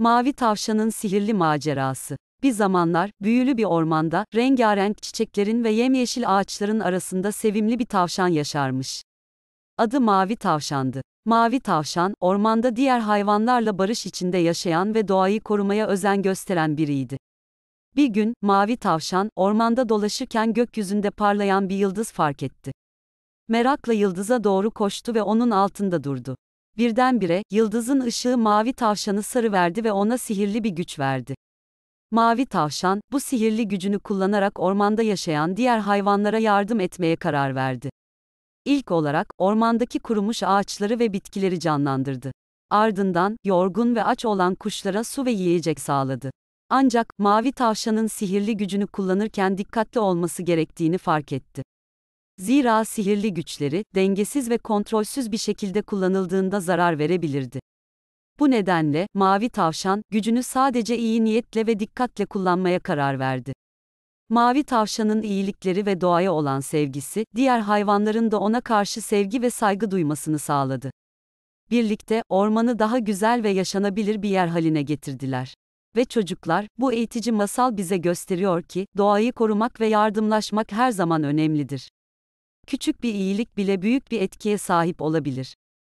Mavi Tavşan'ın Sihirli Macerası bir zamanlar, büyülü bir ormanda, rengarenk çiçeklerin ve yemyeşil ağaçların arasında sevimli bir tavşan yaşarmış. Adı Mavi Tavşan'dı. Mavi Tavşan, ormanda diğer hayvanlarla barış içinde yaşayan ve doğayı korumaya özen gösteren biriydi. Bir gün, Mavi Tavşan, ormanda dolaşırken gökyüzünde parlayan bir yıldız fark etti. Merakla yıldıza doğru koştu ve onun altında durdu. Birdenbire, yıldızın ışığı mavi tavşanı sarıverdi ve ona sihirli bir güç verdi. Mavi tavşan, bu sihirli gücünü kullanarak ormanda yaşayan diğer hayvanlara yardım etmeye karar verdi. İlk olarak, ormandaki kurumuş ağaçları ve bitkileri canlandırdı. Ardından, yorgun ve aç olan kuşlara su ve yiyecek sağladı. Ancak, mavi tavşanın sihirli gücünü kullanırken dikkatli olması gerektiğini fark etti. Zira sihirli güçleri, dengesiz ve kontrolsüz bir şekilde kullanıldığında zarar verebilirdi. Bu nedenle, Mavi Tavşan, gücünü sadece iyi niyetle ve dikkatle kullanmaya karar verdi. Mavi tavşanın iyilikleri ve doğaya olan sevgisi, diğer hayvanların da ona karşı sevgi ve saygı duymasını sağladı. Birlikte, ormanı daha güzel ve yaşanabilir bir yer haline getirdiler. Ve çocuklar, bu eğitici masal bize gösteriyor ki, doğayı korumak ve yardımlaşmak her zaman önemlidir küçük bir iyilik bile büyük bir etkiye sahip olabilir.